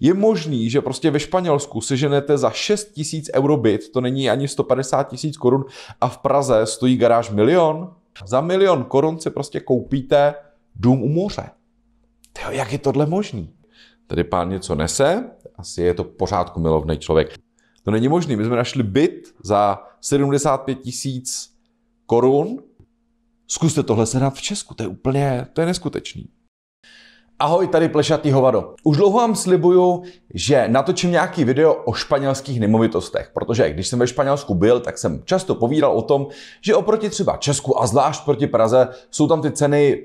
Je možný, že prostě ve Španělsku ženete za 6 tisíc euro byt, to není ani 150 tisíc korun, a v Praze stojí garáž milion. Za milion korun si prostě koupíte dům u moře. Tyjo, jak je tohle možný? Tady pán něco nese, asi je to pořádku milovný člověk. To není možný, my jsme našli byt za 75 tisíc korun. Zkuste tohle dát v Česku, to je úplně, to je neskutečný. Ahoj, tady plešatý hovado. Už dlouho vám slibuju, že natočím nějaký video o španělských nemovitostech, protože když jsem ve Španělsku byl, tak jsem často povídal o tom, že oproti třeba Česku a zvlášť proti Praze jsou tam ty ceny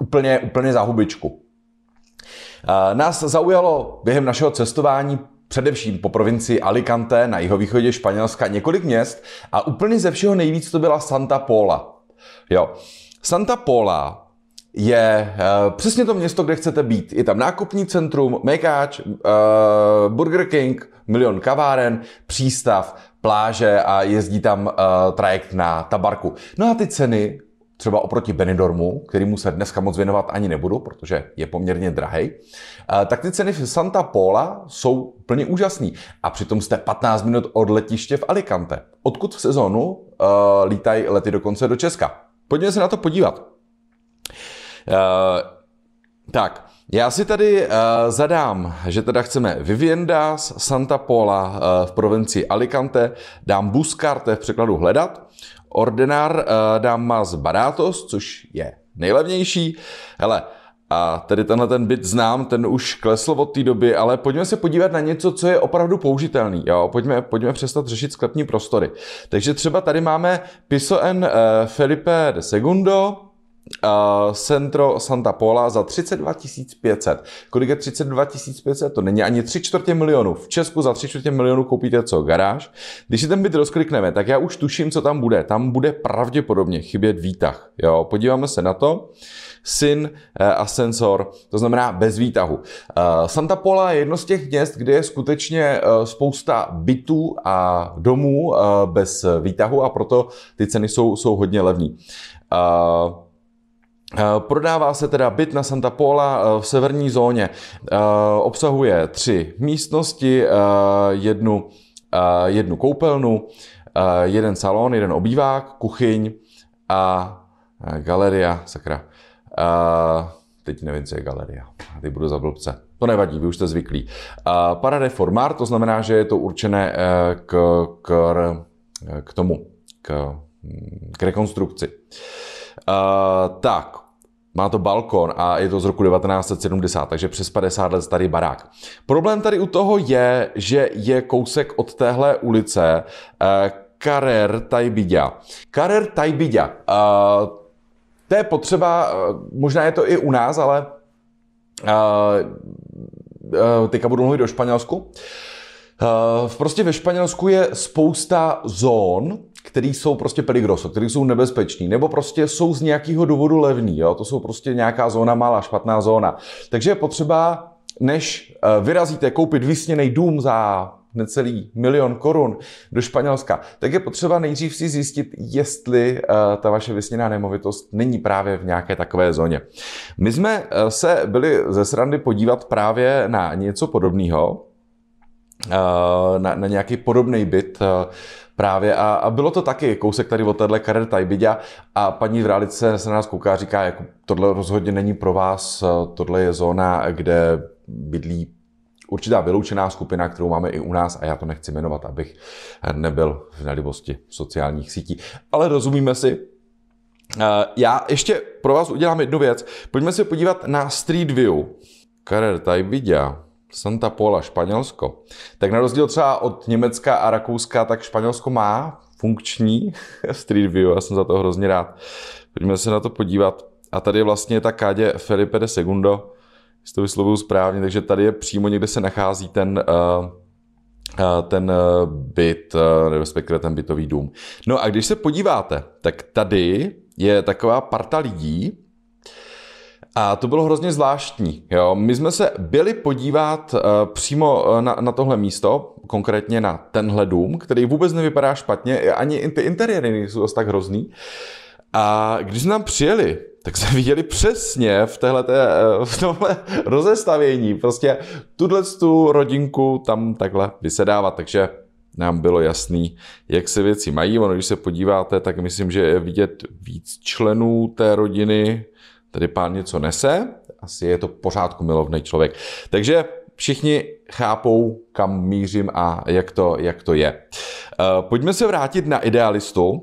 úplně, úplně za hubičku. Eh, nás zaujalo během našeho cestování především po provincii Alicante na jihovýchodě Španělska několik měst a úplně ze všeho nejvíc to byla Santa Pola. Jo. Santa Pola je eh, přesně to město, kde chcete být. Je tam nákupní centrum, mekáč, eh, Burger King, milion kaváren, přístav, pláže a jezdí tam eh, trajekt na tabarku. No a ty ceny třeba oproti Benidormu, kterýmu se dneska moc věnovat ani nebudu, protože je poměrně drahej, tak ty ceny v Santa Pola jsou plně úžasný. A přitom jste 15 minut od letiště v Alicante, odkud v sezónu uh, lítají lety dokonce do Česka. Pojďme se na to podívat. Eh, tak, já si tady uh, zadám, že teda chceme Viviendas, Santa Pola uh, eh, v provincii Alicante, dám je v překladu hledat, Ordinar uh, dám Mas Baratos, což je nejlevnější. Hele, a tedy tenhle ten byt znám, ten už klesl od té doby, ale pojďme se podívat na něco, co je opravdu použitelný. Jo? Pojďme, pojďme přestat řešit sklepní prostory. Takže třeba tady máme Piso en Felipe de Segundo, uh, Centro Santa Pola za 32 500. Kolik je 32 500? To není ani 3 čtvrtě milionu. V Česku za 3 čtvrtě milionu koupíte co? Garáž? Když si ten byt rozklikneme, tak já už tuším, co tam bude. Tam bude pravděpodobně chybět výtah. Jo, podíváme se na to. Syn a eh, ascensor, to znamená bez výtahu. Eh, Santa Pola je jedno z těch měst, kde je skutečně eh, spousta bytů a domů bez výtahu a proto ty ceny jsou, jsou hodně levné. Uh, Eh, prodává se teda byt na Santa Pola eh, v severní zóně. Eh, obsahuje tři místnosti, jednu, jednu koupelnu, jeden salon, jeden obývák, kuchyň a galeria, sakra. Teď nevím, co je galeria. Teď budu za blbce. To nevadí, vy už jste zvyklí. Parareformár, to znamená, že je to určené k, k, k tomu, k, hm, k rekonstrukci. Uh, tak, má to balkon a je to z roku 1970, takže přes 50 let starý barák. Problém tady u toho je, že je kousek od téhle ulice uh, Karer Tajbidia. Karer Tajbidia. Uh, eh, to je potřeba, uh, možná je to i u nás, ale uh, uh, teďka budu mluvit do Španělsku. Uh, Uh, prostě ve Španělsku je spousta zón, které jsou prostě peligroso, které jsou nebezpečné, nebo prostě jsou z nějakého důvodu levný. Jo? To jsou prostě nějaká zóna malá, špatná zóna. Takže je potřeba, než eh, vyrazíte koupit vysněný dům za necelý milion korun do Španělska, tak je potřeba nejdřív si zjistit, jestli eh, ta vaše vysněná nemovitost není právě v nějaké takové zóně. My jsme se byli ze srandy podívat právě na něco podobného, Eh, na, na nějaký podobný byt eh, právě a, a bylo to taky kousek tady od téhle Karel Tajbidia a paní Vrálice se na nás kouká a říká, jako tohle rozhodně není pro vás, eh, tohle je zóna, kde bydlí určitá vyloučená skupina, kterou máme i u nás a já to nechci jmenovat, abych nebyl v nelibosti sociálních sítí. Ale rozumíme si, já ještě pro vás udělám jednu věc. Pojďme se podívat na Street View. Karel Tajbidia Santa Pola, Španělsko, tak na rozdíl třeba od Německa a Rakouska, tak Španělsko má funkční Street View, já jsem za to hrozně rád. Pojďme se na to podívat. A tady je vlastně ta kádě Felipe de Segundo, jestli to vyslovuju správně, takže tady je přímo někde se nachází ten, eh, eh, ten eh, byt, respektive ten bytový dům. No a když se podíváte, tak tady je taková parta lidí, a to bylo hrozně zvláštní. Jo. My jsme se byli podívat uh, přímo eh, na, na tohle místo, konkrétně na tenhle dům, který vůbec nevypadá špatně, ani ty interiéry nejsou dost tak hrozný. A když jsme přijeli, tak jsme viděli přesně v, téhleté, eh, v tomhle rozestavění prostě tuhle tu rodinku tam takhle vysedávat, takže nám bylo jasný, jak se věci mají. Ono, když se podíváte, tak myslím, že je vidět víc členů té rodiny, Tady pán něco nese, asi je to pořádku milovný člověk. Takže všichni chápou, kam mířím a jak to, jak to je. Eh, pojďme se vrátit na idealistu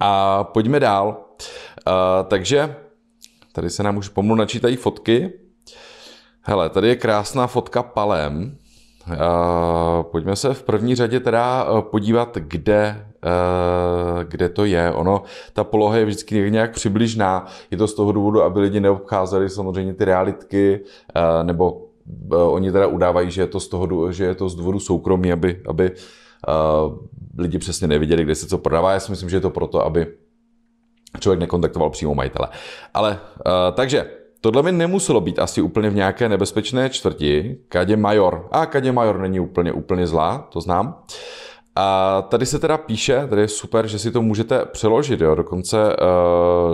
a pojďme dál. Eh, takže tady se nám už pomalu načítají fotky. Hele, tady je krásná fotka palem. Eh, pojďme se v první řadě teda podívat, kde Eh, kde to je. Ono, ta poloha je vždycky nějak přibližná. Je to z toho důvodu, aby lidi neobcházeli samozřejmě ty realitky eh, nebo eh, oni teda udávají, že je to z, toho, že je to z důvodu soukromí, aby, aby lidi přesně neviděli, kde se co prodává. Já si myslím, že je to proto, aby člověk nekontaktoval přímo majitele. Ale takže, tohle mi nemuselo být asi úplně v nějaké nebezpečné čtvrti. Kadě Major. A Kadě Major není úplně, úplně zlá, to znám. Uh, a tady se teda píše, tady je super, že si to můžete přeložit, jo, dokonce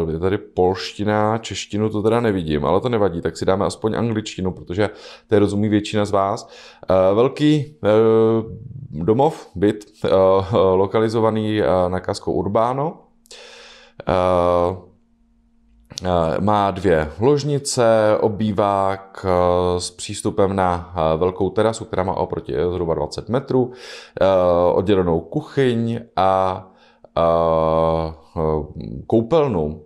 uh, je tady polština, češtinu to teda nevidím, ale to nevadí, tak si dáme aspoň angličtinu, protože to je rozumí většina z vás. Uh, velký uh, domov, byt, uh, lokalizovaný uh, na Kasko Urbáno, uh, Eh, má dvě ložnice, obývák eh, s přístupem na eh, velkou terasu, která má oproti zhruba 20 metrů, oddělenou kuchyň a koupelnu.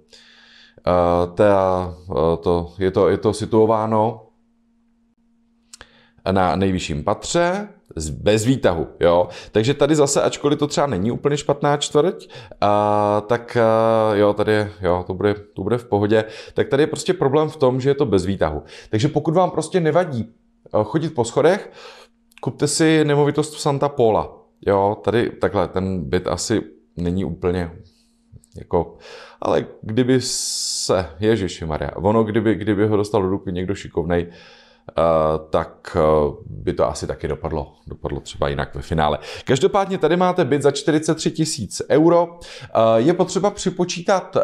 Ta, to, je, to, je to situováno na nejvyšším patře, bez výtahu, jo. Takže tady zase, ačkoliv to třeba není úplně špatná čtvrť, a, tak a, jo, tady je, jo, to bude, to bude v pohodě, tak tady je prostě problém v tom, že je to bez výtahu. Takže pokud vám prostě nevadí eh, chodit po schodech, kupte si nemovitost v Santa Pola. Jo, tady takhle, ten byt asi není úplně jako, ale kdyby se, Ježíši Maria, ono kdyby, kdyby ho dostal do ruky někdo šikovnej, Eh, tak eh, by to asi taky dopadlo. Dopadlo třeba jinak ve finále. Každopádně tady máte byt za 43 tisíc euro. Eh, je potřeba připočítat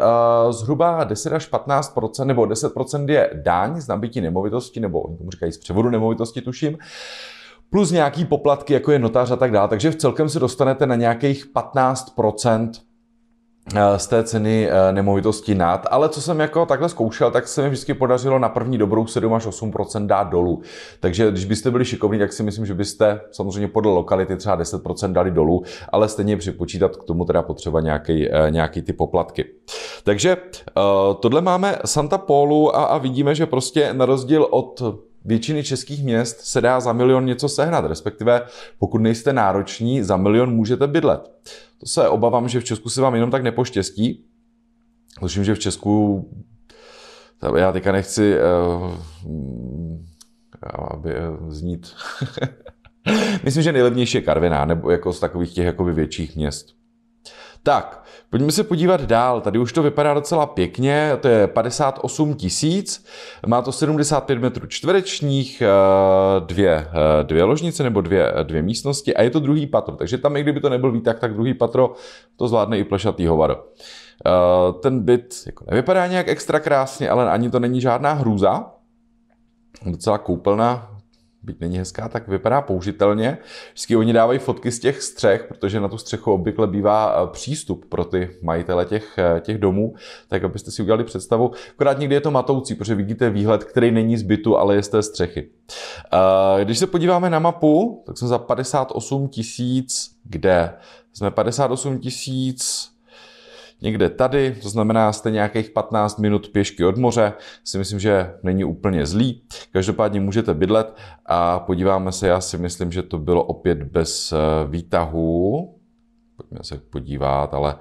zhruba 10 až 15 nebo 10 je dáň z nabití nemovitosti, nebo oni tomu říkají z převodu nemovitosti, tuším plus nějaký poplatky, jako je notář a tak dále. Takže v celkem se dostanete na nějakých 15 Eh, z té ceny eh, nemovitosti nad, ale co jsem jako takhle zkoušel, tak se mi vždycky podařilo na první dobrou 7 až 8 dát dolů. Takže když byste byli šikovní, tak si myslím, že byste samozřejmě podle lokality třeba 10 dali dolů, ale stejně připočítat k tomu teda potřeba nějaký, eh, nějaký ty poplatky. Takže tohle máme Santa Polu a, a vidíme, že prostě na rozdíl od většiny českých měst se dá za milion něco sehnat, respektive pokud nejste nároční, za milion můžete bydlet. To se obávám, že v Česku se vám jenom tak nepoštěstí. Slyším, že v Česku, já teďka nechci uh, aby, uh, znít. Myslím, že nejlevnější je Karviná, nebo jako z takových těch jakoby větších měst. Tak, pojďme se podívat dál. Tady už to vypadá docela pěkně, to je 58 tisíc, má to 75 metrů čtverečních, eh, dvě, eh, dvě ložnice nebo dvě, eh, dvě místnosti a je to druhý patro. Takže tam, i kdyby to nebyl výtah, tak druhý patro to zvládne i plešatý hovado. Ten byt jako nevypadá nějak extra krásně, ale ani to není žádná hrůza. Docela koupelna, byť není hezká, tak vypadá použitelně. Vždycky oni dávají fotky z těch střech, protože na tu střechu obvykle bývá e, přístup pro ty majitele těch, e, těch domů, tak abyste si udělali představu. Akorát někdy je to matoucí, protože vidíte výhled, který není z bytu, ale je z té střechy. E, když se podíváme na mapu, tak jsme za 58 tisíc, kde? Jsme 58 tisíc někde tady, to znamená, jste nějakých 15 minut pěšky od moře, si myslím, že není úplně zlý. Každopádně můžete bydlet a podíváme se, já si myslím, že to bylo opět bez eh, výtahu. Pojďme se podívat, ale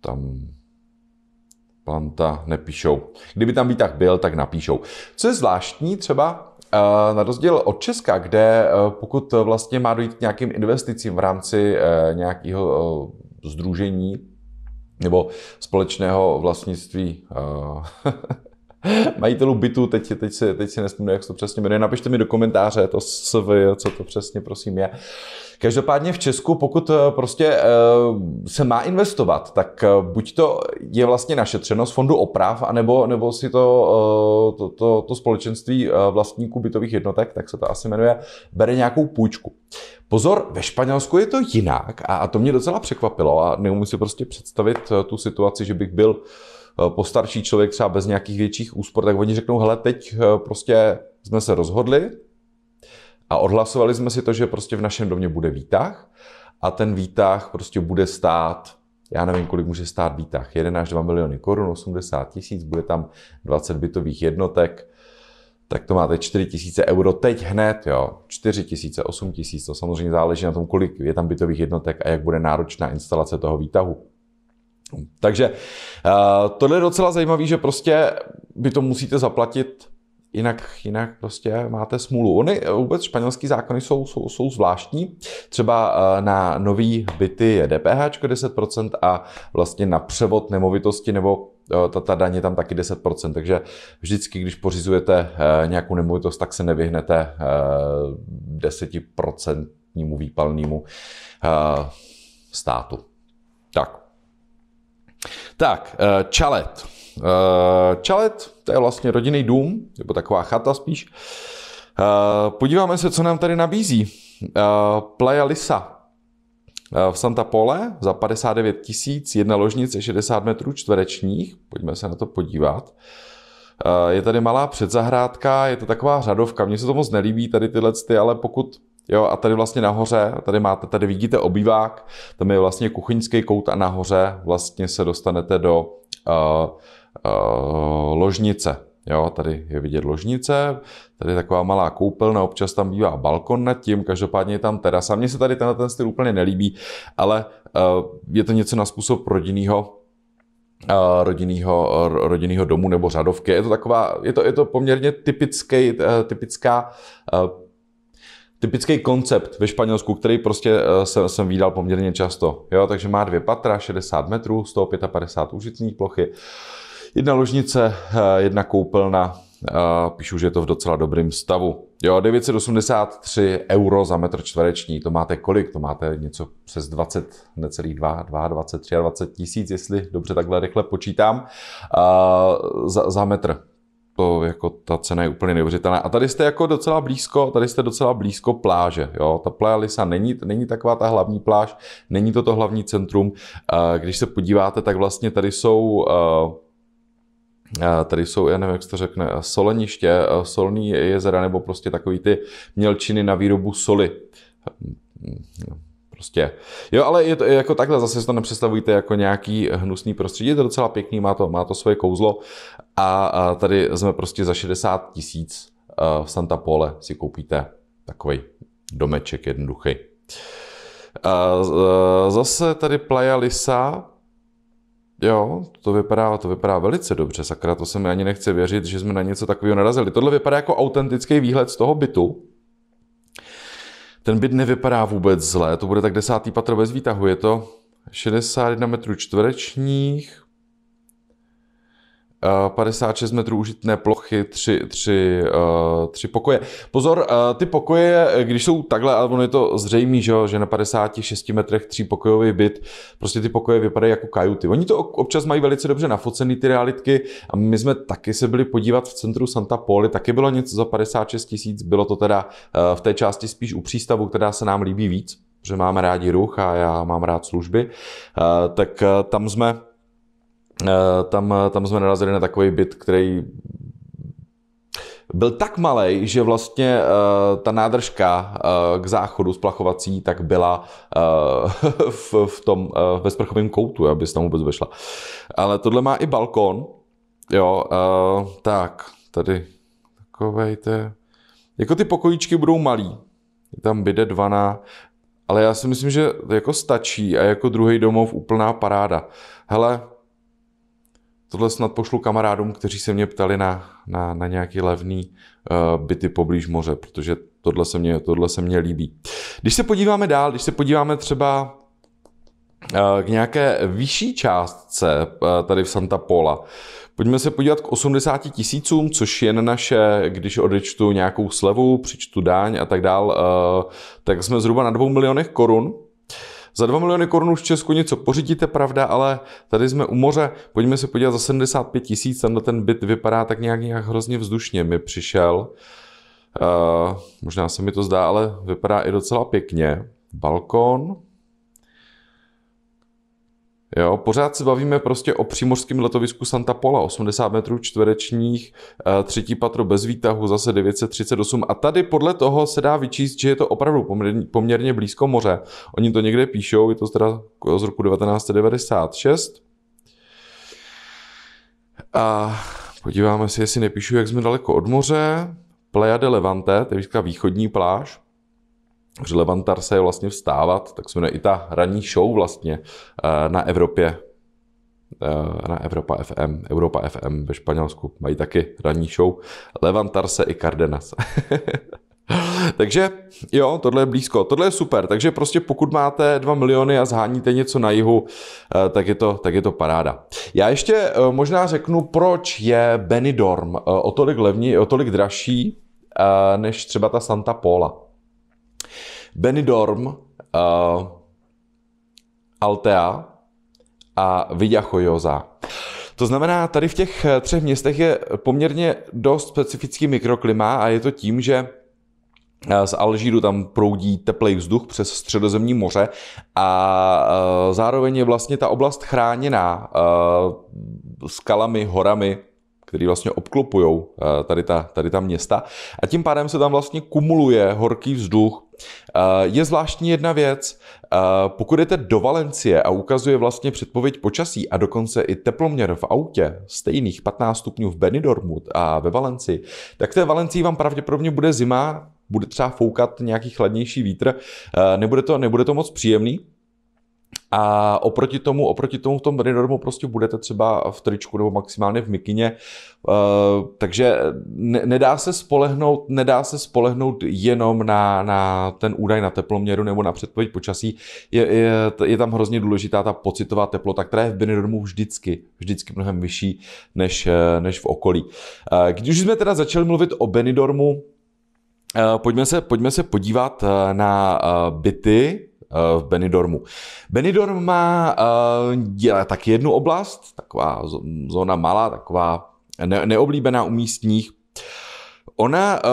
tam planta nepíšou. Kdyby tam výtah byl, tak napíšou. Co je zvláštní třeba, eh, na rozdíl od Česka, kde eh, pokud vlastně má dojít k nějakým investicím v rámci nějakého združení, nebo společného vlastnictví eh, majitelů bytu, teď, teď, si, teď si nespomínu, jak se to přesně jmenuje, napište mi do komentáře to SV, co to přesně prosím je. Každopádně v Česku, pokud eh, prostě eh, se má investovat, tak eh, buď to je vlastně našetřeno z fondu oprav, anebo nebo si to, to, to, to společenství vlastníků bytových jednotek, tak se to asi jmenuje, bere nějakou půjčku. Pozor, ve Španělsku je to jinak a, a to mě docela překvapilo a neumím si prostě představit tu situaci, že bych byl uh, Eh, postarší člověk třeba bez nějakých větších úspor, tak oni řeknou, hele, teď eh, prostě jsme se rozhodli a odhlasovali jsme si to, že prostě v našem domě bude výtah a ten výtah prostě bude stát já nevím, kolik může stát výtah, 1 až 2 miliony korun, 80 tisíc, bude tam 20 bytových jednotek, tak to máte 4 tisíce euro teď hned, jo, 4 tisíce, 8 tisíc, to samozřejmě záleží na tom, kolik je tam bytových jednotek a jak bude náročná instalace toho výtahu. Takže eh, tohle je docela zajímavé, že prostě by to musíte zaplatit jinak, jinak prostě máte smůlu. Ony eh, vůbec španělský zákony jsou, jsou, jsou zvláštní. Třeba eh, na nový byty je DPH 10% a vlastně na převod nemovitosti nebo ta, ta daň je tam taky 10%, takže vždycky, když pořizujete nějakou nemovitost, tak se nevyhnete 10% výpalnému státu. Tak. Tak, eh, čalet. Eh, čalet, to je vlastně rodinný dům, nebo taková chata spíš. Eh, podíváme se, co nám tady nabízí. Playa Lisa v Santa Pole za 59 tisíc, jedna ložnice 60 metrů čtverečních. Pojďme se na to podívat. Je tady malá předzahrádka, je to taková řadovka. Mně se to moc nelíbí, tady tyhle, ty, ale pokud Jo, a tady vlastně nahoře, tady máte, tady vidíte obývák, tam je vlastně kuchyňský kout a nahoře vlastně se dostanete do uh, uh, ložnice. Jo, tady je vidět ložnice, tady je taková malá koupelna, občas tam bývá balkon nad tím, každopádně je tam terasa. Mně se tady tenhle ten styl úplně nelíbí, ale uh, je to něco na způsob rodinného rodinného, rodinného domu nebo řadovky. Je to taková, je to, je to poměrně typický, typická typický koncept ve Španělsku, který prostě eh, jsem, jsem vydal poměrně často. Jo, takže má dvě patra, 60 metrů, 155 užitných plochy, jedna ložnice, eh, jedna koupelna, eh, píšu, že je to v docela dobrém stavu. Jo, 983 euro za metr čtvereční, to máte kolik? To máte něco přes 20, necelých 2, 2, 23 20 tisíc, jestli dobře takhle rychle počítám, za, za metr to jako ta cena je úplně neuvěřitelná. A tady jste jako docela blízko, tady jste docela blízko pláže, jo. Ta Playa Lisa není, není taková ta hlavní pláž, není to to hlavní centrum. Eh, když se podíváte, tak vlastně tady jsou eh, eh, tady jsou, já nevím, jak se to řekne, soleniště, solní jezera, nebo prostě takový ty mělčiny na výrobu soli Prostě. Jo, ale je to jako takhle, zase si to nepředstavujte jako nějaký hnusný prostředí, je to docela pěkný, má to, má to svoje kouzlo. A, a tady jsme prostě za 60 tisíc eh, v Santa Pole si koupíte takový domeček jednoduchý. A e, zase tady Playa Lisa, Jo, to vypadá, to vypadá velice dobře, sakra, to se mi ani nechce věřit, že jsme na něco takového narazili. Tohle vypadá jako autentický výhled z toho bytu, ten byt nevypadá vůbec zlé. to bude tak desátý patro bez výtahu, je to 61 metrů čtverečních, 56 eh, metrů užitné plochy, tři, tři, eh, tři pokoje. Pozor, eh, ty pokoje, když jsou takhle, ale ono je to zřejmé, že, že na 56 metrech tří pokojový byt, prostě ty pokoje vypadají jako kajuty. Oni to občas mají velice dobře nafocený, ty realitky. A my jsme taky se byli podívat v centru Santa Poli, taky bylo něco za 56 tisíc, bylo to teda v té části spíš u přístavu, která se nám líbí víc, protože máme rádi ruch a já mám rád služby. Tak tam jsme Eh, tam, tam jsme narazili na takový byt, který byl tak malý, že vlastně uh, ta nádržka uh, k záchodu splachovací tak byla uh, v, v tom, uh, ve sprchovém koutu, aby se tam vůbec vešla. Ale tohle má i balkon, jo, uh, tak, tady to Jako ty pokojíčky budou malý, tam bude dvaná. ale já si myslím, že jako stačí a jako druhý domov úplná paráda. Hele, Tohle snad pošlu kamarádům, kteří se mě ptali na, na, na nějaký levný uh, byty poblíž moře, protože tohle se, mě, tohle se mě líbí. Když se podíváme dál, když se podíváme třeba uh, k nějaké vyšší částce uh, tady v Santa Pola, Pojďme se podívat k 80 tisícům, což na naše, když odečtu nějakou slevu, přičtu dáň a tak dál, tak jsme zhruba na 2 milionech korun. Za 2 miliony korun už v Česku něco pořídíte, pravda, ale tady jsme u moře. Pojďme se podívat za 75 tisíc, tam ten byt vypadá tak nějak, nějak hrozně vzdušně, mi přišel. Uh, možná se mi to zdá, ale vypadá i docela pěkně. Balkon, Jo, pořád se bavíme prostě o přímořském letovisku Santa Pola, 80 metrů čtverečních, eh, třetí patro bez výtahu, zase 938. A tady podle toho se dá vyčíst, že je to opravdu poměrně, blízko moře. Oni to někde píšou, je to teda z roku 1996. A podíváme se, jestli nepíšu, jak jsme daleko od moře. Plejade Levante, to je východní pláž, že Levantar se je vlastně vstávat, tak se jmenuje i ta ranní show vlastně eh, na Evropě, eh, na Evropa FM, Europa FM ve Španělsku, mají taky ranní show, Levantarse i Cardenas. Takže jo, tohle je blízko, tohle je super, takže prostě pokud máte 2 miliony a zháníte něco na jihu, eh, tak je to, tak je to paráda. Já ještě možná řeknu, proč je Benidorm o tolik levní, o tolik dražší, než třeba ta Santa Pola. Benidorm, uh, eh, Altea a Vidachojoza. To znamená, tady v těch eh, třech městech je poměrně dost specifický mikroklima a je to tím, že eh, z Alžíru tam proudí teplej vzduch přes středozemní moře a zároveň je vlastně ta oblast chráněná skalami, horami, který vlastně obklopují eh, tady ta, tady ta města. A tím pádem se tam vlastně kumuluje horký vzduch. Eh, je zvláštní jedna věc, eh, pokud jdete do Valencie a ukazuje vlastně předpověď počasí a dokonce i teploměr v autě, stejných 15 stupňů v Benidormu a ve Valencii, tak v té Valencii vám pravděpodobně bude zima, bude třeba foukat nějaký chladnější vítr, nebude to, nebude to moc příjemný, a oproti tomu, oproti tomu v tom Benidormu prostě budete třeba v tričku nebo maximálně v mikině. Eh, takže nedá se spolehnout, nedá se spolehnout jenom na, na ten údaj na teploměru nebo na předpověď počasí. Je, je, je tam hrozně důležitá ta pocitová teplota, která je v Benidormu vždycky, vždycky mnohem vyšší než, eh, než v okolí. Eh, když když jsme teda začali mluvit o Benidormu, Pojďme se, pojďme se podívat na byty, Eh, v Benidormu. Benidorm má dělá eh, tak jednu oblast, taková zóna malá, taková neoblíbená u místních. Ona, eh,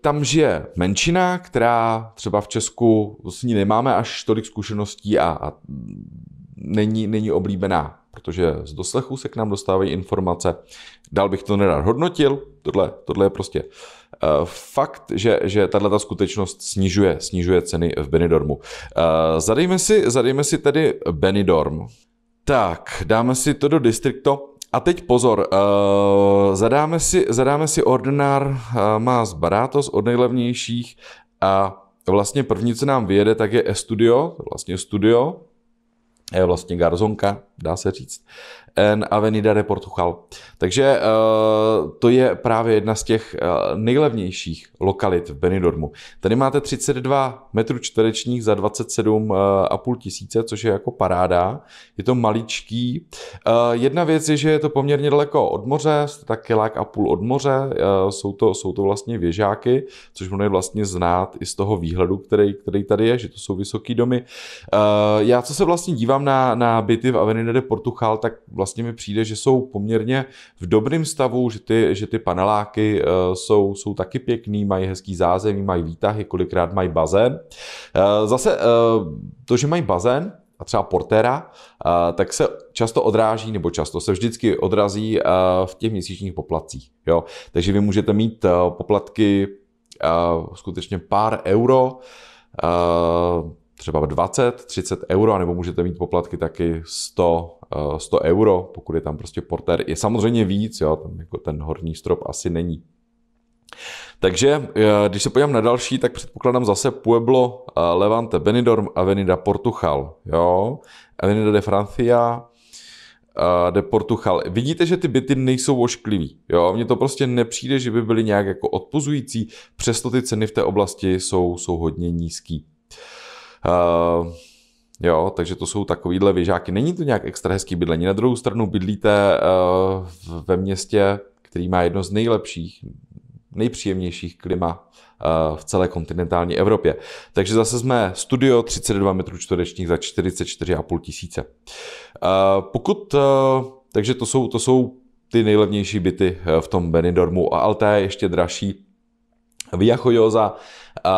tam žije menšina, která třeba v Česku s ní nemáme až tolik zkušeností a, a není, není oblíbená, protože z doslechu se k nám dostávají informace. Dal bych to nerad hodnotil, tohle, tohle je prostě uh, Eh, fakt, že, že tato skutečnost snižuje, snižuje ceny v Benidormu. Eh, zadejme si, zadejme si tedy Benidorm. Tak, dáme si to do distrikto. A teď pozor, eh, zadáme, si, zadáme si ordinár Má z Barátos od nejlevnějších a vlastně první, co nám vyjede, tak je Estudio, vlastně studio, je vlastně garzonka, dá se říct en Avenida de Portugal. Takže eh, to je právě jedna z těch eh, nejlevnějších lokalit v Benidormu. Tady máte 32 metrů čtverečních za 27,5 eh, tisíce, což je jako paráda. Je to maličký. Jedna věc je, že je to poměrně daleko od moře, tak kilák a půl od moře. Jsou to, jsou to vlastně věžáky, což ono je vlastně znát i z toho výhledu, který, který tady je, že to jsou vysoké domy. Já, co se vlastně dívám na, na byty v Avenida de Portugal, tak vlastně vlastně mi přijde, že jsou poměrně v dobrém stavu, že ty, že ty paneláky eh, jsou, jsou taky pěkný, mají hezký zázemí, mají výtahy, kolikrát mají bazén. Eh, zase eh, to, že mají bazén, a třeba portéra, tak se často odráží, nebo často se vždycky odrazí v těch měsíčních poplatcích. Jo? Takže vy můžete mít poplatky skutečně pár euro, třeba 20, 30 euro, nebo můžete mít poplatky taky 100, 100 eh, euro, pokud je tam prostě portér. Je samozřejmě víc, jo, tam jako ten horní strop asi není. Takže eh, když se podívám na další, tak předpokládám zase Pueblo, eh, Levante, Benidorm, Avenida Portugal, jo, Avenida de Francia, de Portugal. Vidíte, že ty byty nejsou ošklivý. Jo, mně to prostě nepřijde, že by byly nějak jako odpuzující, přesto ty ceny v té oblasti jsou, jsou hodně nízký. Uh, Uh, Jo, takže to jsou takovýhle věžáky. Není to nějak extra hezký bydlení. Na druhou stranu bydlíte uh, ve městě, který má jedno z nejlepších, nejpříjemnějších klima uh, v celé kontinentální Evropě. Takže zase jsme studio 32 metrů čtverečních za 44,5 tisíce. Uh, pokud, uh, takže to jsou, to jsou ty nejlevnější byty v tom Benidormu a Alté je ještě dražší. Viachojoza uh,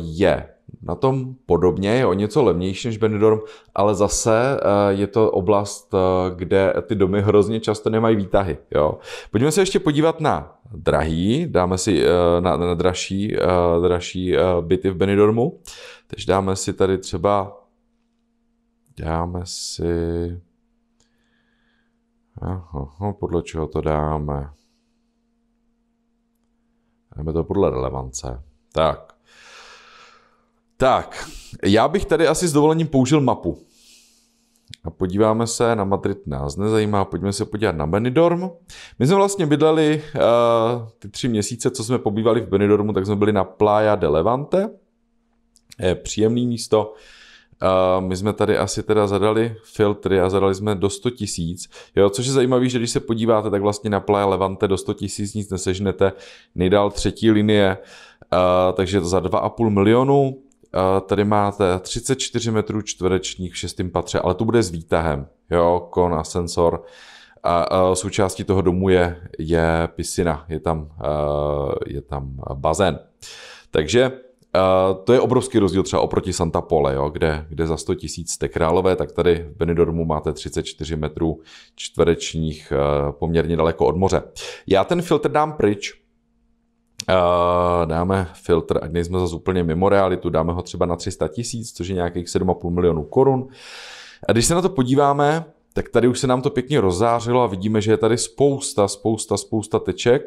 je na tom podobně, je o něco levnější než Benidorm, ale zase eh, je to oblast, eh, kde ty domy hrozně často nemají výtahy. Jo. Pojďme se ještě podívat na drahý, dáme si eh, na, na dražší, dražší byty v Benidormu, takže dáme si tady třeba dáme si aho, no, podle čeho to dáme? Dáme to podle relevance. Tak. Tak, já bych tady asi s dovolením použil mapu. A podíváme se na Madrid, nás nezajímá, pojďme se podívat na Benidorm. My jsme vlastně bydleli uh, ty tři měsíce, co jsme pobývali v Benidormu, tak jsme byli na Playa de Levante. Je příjemný místo. Uh, my jsme tady asi teda zadali filtry a zadali jsme do 100 tisíc, jo, což je zajímavé, že když se podíváte, tak vlastně na Playa Levante do 100 tisíc nic nesežnete, nejdál třetí linie, uh, takže to za 2,5 milionu, Tady máte 34 metrů čtverečních v šestém patře, ale tu bude s výtahem, jo, kon a A, a součástí toho domu je, je piscina, je tam, je tam bazén. Takže to je obrovský rozdíl třeba oproti Santa Pole, jo, kde, kde za 100 tisíc jste králové, tak tady v Benidormu máte 34 metrů čtverečních poměrně daleko od moře. Já ten filtr dám pryč, dáme filtr, ať nejsme zase úplně mimo realitu, dáme ho třeba na 300 tisíc, což je nějakých 7,5 milionů korun. A když se na to podíváme, tak tady už se nám to pěkně rozářilo a vidíme, že je tady spousta, spousta, spousta teček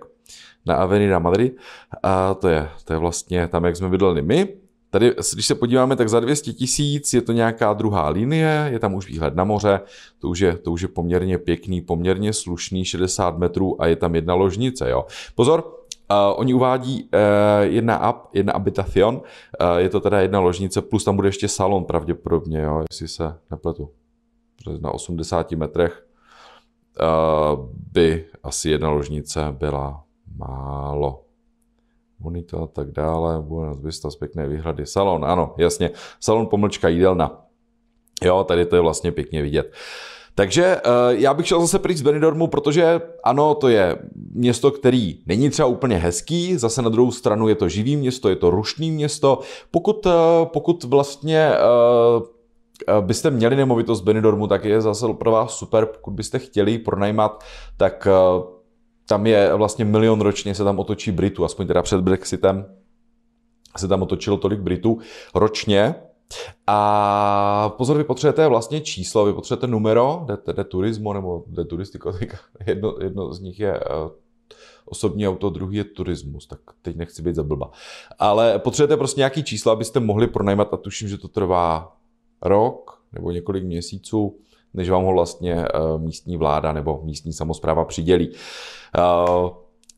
na Avenida Madrid. A to je, to je vlastně tam, jak jsme bydleli my. Tady, když se podíváme, tak za 200 tisíc je to nějaká druhá linie, je tam už výhled na moře, to už, je, to už je poměrně pěkný, poměrně slušný, 60 metrů a je tam jedna ložnice. Jo. Pozor, Uh, oni uvádí uh, jedna app, jedna habitation, uh, eh, je to teda jedna ložnice, plus tam bude ještě salon pravděpodobně, jo, jestli se nepletu. Protože na 80 metrech uh, by asi jedna ložnice byla málo. Monitor a tak dále, Buenos z pěkné výhledy, salon, ano, jasně, salon pomlčka jídelna. Jo, tady to je vlastně pěkně vidět. Uh, takže eh, já bych šel zase pryč z Benidormu, protože ano, to je město, který není třeba úplně hezký, zase na druhou stranu je to živý město, je to rušný město. Pokud, eh, pokud vlastně eh, byste měli nemovitost Benidormu, tak je zase pro vás super. Pokud byste chtěli ji pronajmat, tak tam je vlastně milion ročně se tam otočí Britu, aspoň teda před Brexitem se tam otočilo tolik Britů ročně, a pozor, vy potřebujete vlastně číslo, vy potřebujete numero, jde, de turismo nebo de turistiko, jedno, jedno z nich je eh, osobní auto, druhý je turismus, tak teď nechci být za blba. Ale potřebujete prostě nějaký číslo, abyste mohli pronajmat a tuším, že to trvá rok nebo několik měsíců, než vám ho vlastně eh, místní vláda nebo místní samozpráva přidělí. Eh,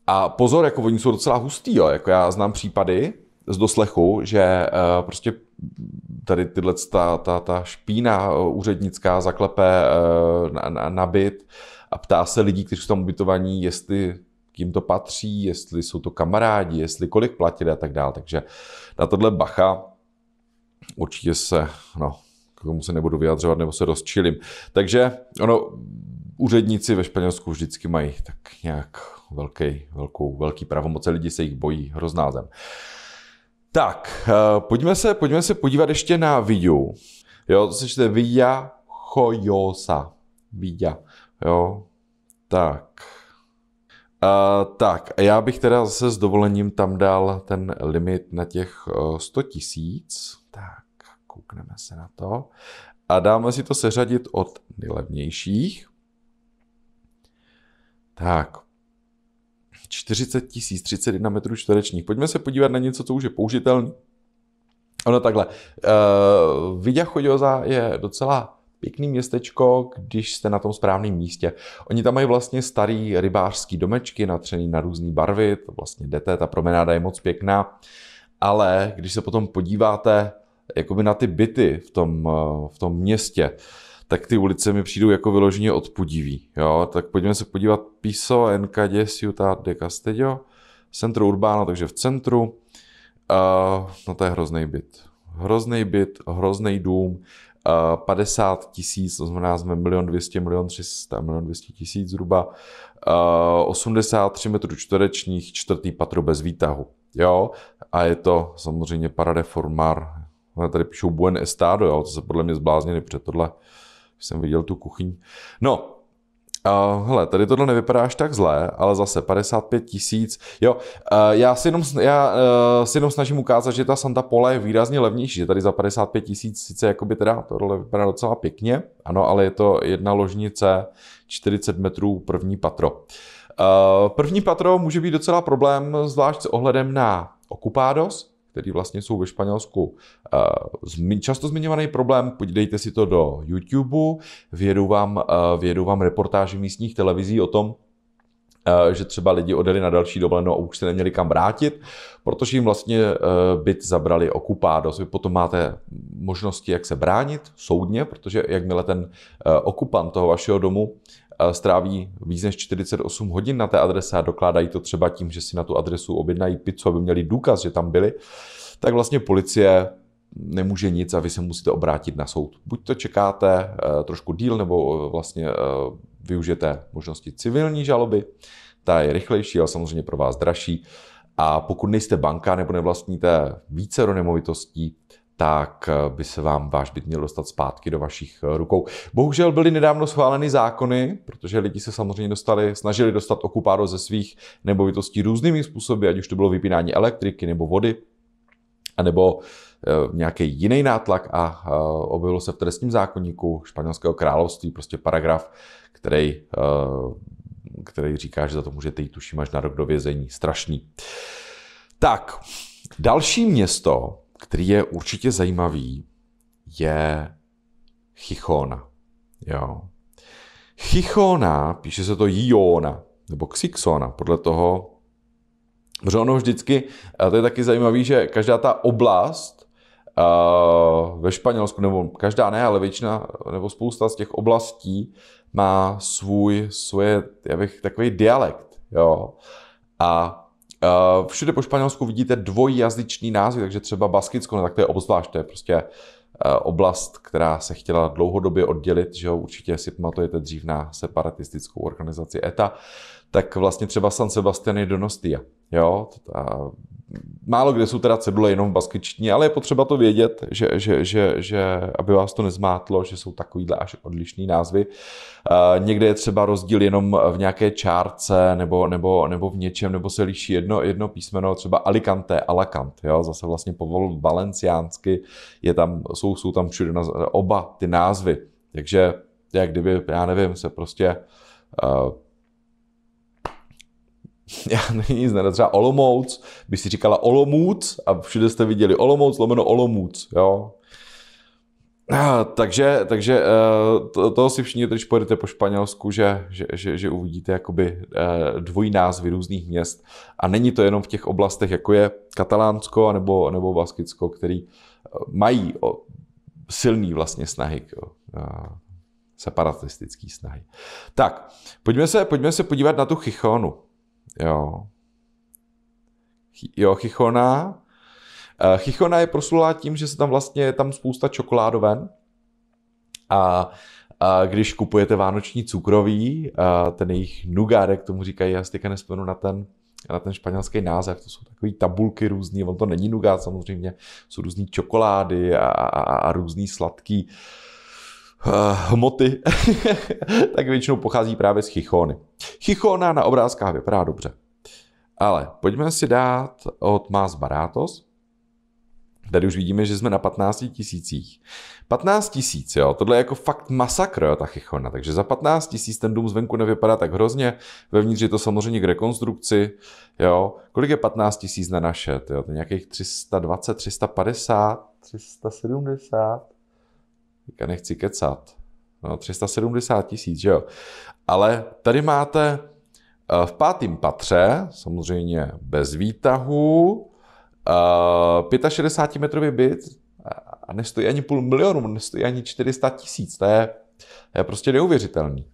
a pozor, jako oni jsou docela hustý, jo. Jako já znám případy z doslechu, že prostě tady tyhle ta, ta, ta špína eh, úřednická zaklepe eh, na, na, na byt a ptá se lidí, kteří jsou tam ubytovaní, jestli kým to patří, jestli jsou to kamarádi, jestli kolik platili a tak dále. Takže na tohle bacha určitě se, no, k tomu se nebudu vyjadřovat, nebo se rozčilím. Takže ono, úředníci ve Španělsku vždycky mají tak nějak velký, velkou, velký pravomoc. lidi se jich bojí hrozná zem. Tak, eh, pojďme se, pojďme se podívat ještě na Vidu. Jo, to se Vidia Chojosa. Vidia, jo. Tak. Uh, tak, já bych teda zase s dovolením tam dal ten limit na těch uh, eh, 100 tisíc. Tak, koukneme se na to. A dáme si to seřadit od nejlevnějších. Tak, 40 tisíc 31 metrů čtverečních. Pojďme se podívat na něco, co už je použitelné. Ono takhle. Uh, eh, Vidě Chodioza je docela pěkný městečko, když jste na tom správném místě. Oni tam mají vlastně starý rybářský domečky natřený na různé barvy, to vlastně jdete, ta promenáda je moc pěkná, ale když se potom podíváte jakoby na ty byty v tom, eh, v tom městě, tak ty ulice mi přijdou jako vyloženě odpudivý. Jo? Tak pojďme se podívat Piso, Encadě, Ciutat de Castello, centru Urbano, takže v centru. Uh, no to je hrozný byt. Hrozný byt, hrozný dům, uh, 50 tisíc, to znamená jsme milion 200, milion 300, milion 200 tisíc zhruba, uh, 83 metrů čtverečních, čtvrtý patro bez výtahu. Jo, a je to samozřejmě Parade Formar, tady píšou Buen Estado, jo, to se podle mě zbláznili, protože tohle jsem viděl tu kuchyň. No, Uh, hele, tady tohle nevypadá až tak zlé, ale zase 55 tisíc. Jo, uh, já, si jenom, já uh, si jenom snažím ukázat, že ta Santa Pola je výrazně levnější, že tady za 55 tisíc sice jakoby teda tohle vypadá docela pěkně, ano, ale je to jedna ložnice, 40 metrů, první patro. Uh, první patro může být docela problém, zvlášť s ohledem na okupádost které vlastně jsou ve Španělsku eh, často zmiňovaný problém. Podívejte si to do YouTube, vědu vám, eh, vědu vám reportáže místních televizí o tom, eh, že třeba lidi odjeli na další dovolenou a už se neměli kam vrátit, protože jim vlastně byt zabrali okupádos. Vy potom máte možnosti, jak se bránit soudně, protože jakmile ten okupant toho vašeho domu Eh, stráví víc než 48 hodin na té adrese a dokládají to třeba tím, že si na tu adresu objednají pizzu, aby měli důkaz, že tam byli, tak vlastně policie nemůže nic a vy se musíte obrátit na soud. Buď to čekáte eh, trošku díl, nebo eh, vlastně využijete možnosti civilní žaloby, ta je rychlejší, ale samozřejmě pro vás dražší. A pokud nejste banka nebo nevlastníte více do nemovitostí, tak eh, by se vám váš byt měl dostat zpátky do vašich eh, rukou. Bohužel byly nedávno schváleny zákony, protože lidi se samozřejmě dostali, snažili dostat okupáro ze svých nemovitostí různými způsoby, ať už to bylo vypínání elektriky nebo vody, anebo eh, nějaký jiný nátlak a objevilo se v trestním zákonníku španělského království prostě paragraf, který, který říká, že za to můžete jít tuším až na rok do vězení. Strašný. Tak, další město, který je určitě zajímavý, je Chichona. Jo. Chichona, píše se to Jiona, nebo Xixona, podle toho, protože ono vždycky, to je taky zajímavé, že každá ta oblast ve Španělsku, nebo každá ne, ale většina, nebo spousta z těch oblastí má svůj, svoje, já bych, takový dialekt, jo. A Všude po Španělsku vidíte dvojjazyčný název, takže třeba Baskicko, no tak to je obzvlášť, to je prostě eh, oblast, která se chtěla dlouhodobě oddělit, že jo, určitě si pamatujete dřív na separatistickou organizaci ETA. Uh, tak vlastně třeba San Sebastian je do Nostia. Jo? A málo kde jsou teda cedule jenom v baskičtině, ale je potřeba to vědět, že, že, že, že aby vás to nezmátlo, že jsou takovýhle až odlišný názvy. někde je třeba rozdíl jenom v nějaké čárce nebo, nebo, nebo v něčem, nebo se liší jedno, jedno písmeno, třeba Alicante, Alacant, jo? zase vlastně povol valenciánsky, je tam, jsou, jsou tam všude na, oba ty názvy. Takže jak kdyby, já nevím, se prostě uh, já nic ne, třeba Olomouc, by si říkala Olomouc a všude jste viděli Olomouc, lomeno Olomouc, jo. A, takže, takže eh, to, toho si všichni, když pojedete po Španělsku, že, že, že, že uvidíte jakoby eh, dvojí názvy různých měst. A není to jenom v těch oblastech, jako je Katalánsko nebo, nebo Baskicko, který eh, mají silný vlastně snahy k, separatistický snahy. Tak, pojďme se, pojďme se podívat na tu Chichonu. Jo. Jo, chichona. Eh, chichona je proslulá tím, že se tam vlastně je tam spousta čokoládoven. A, a když kupujete vánoční cukroví, a eh, ten jejich nugárek, tomu říkají, já si nespomenu na ten, na ten španělský název, to jsou takové tabulky různé, on to není nugát samozřejmě, jsou různé čokolády a, a, a různý sladký uh, Eh, hmoty, tak většinou pochází právě z chichóny. Chichóna na obrázkách vypadá dobře. Ale pojďme si dát od Más Barátos. Tady už vidíme, že jsme na 15 tisících. 15 tisíc, jo, tohle je jako fakt masakr, jo, ta chichona. Takže za 15 tisíc ten dům zvenku nevypadá tak hrozně, vevnitř je to samozřejmě k rekonstrukci, jo. Kolik je 15 tisíc na naše, jo, to nějakých 320, 350, 370, já nechci kecat. No, 370 tisíc, že jo. Ale tady máte eh, v pátém patře, samozřejmě bez výtahu, 65-metrový eh, byt a nestojí ani půl milionu, nestojí ani 400 tisíc. To je, je prostě neuvěřitelný.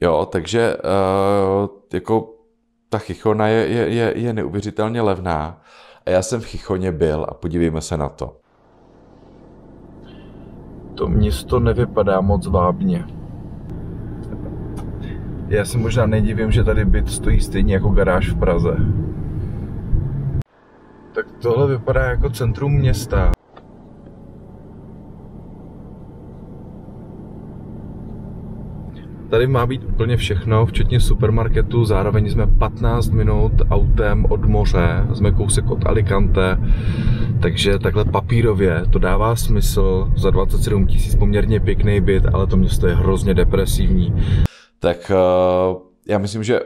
Jo, takže eh, jako ta chichona je, je, je, je neuvěřitelně levná. A já jsem v Chichoně byl a podívejme se na to. To město nevypadá moc vábně. Já se možná nedivím, že tady byt stojí stejně jako garáž v Praze. Tak tohle vypadá jako centrum města. tady má být úplně všechno, včetně supermarketu. Zároveň jsme 15 minut autem od moře, jsme kousek od Alicante, takže takhle papírově to dává smysl. Za 27 tisíc poměrně pěkný byt, ale to město je hrozně depresivní. Tak eh, já myslím, že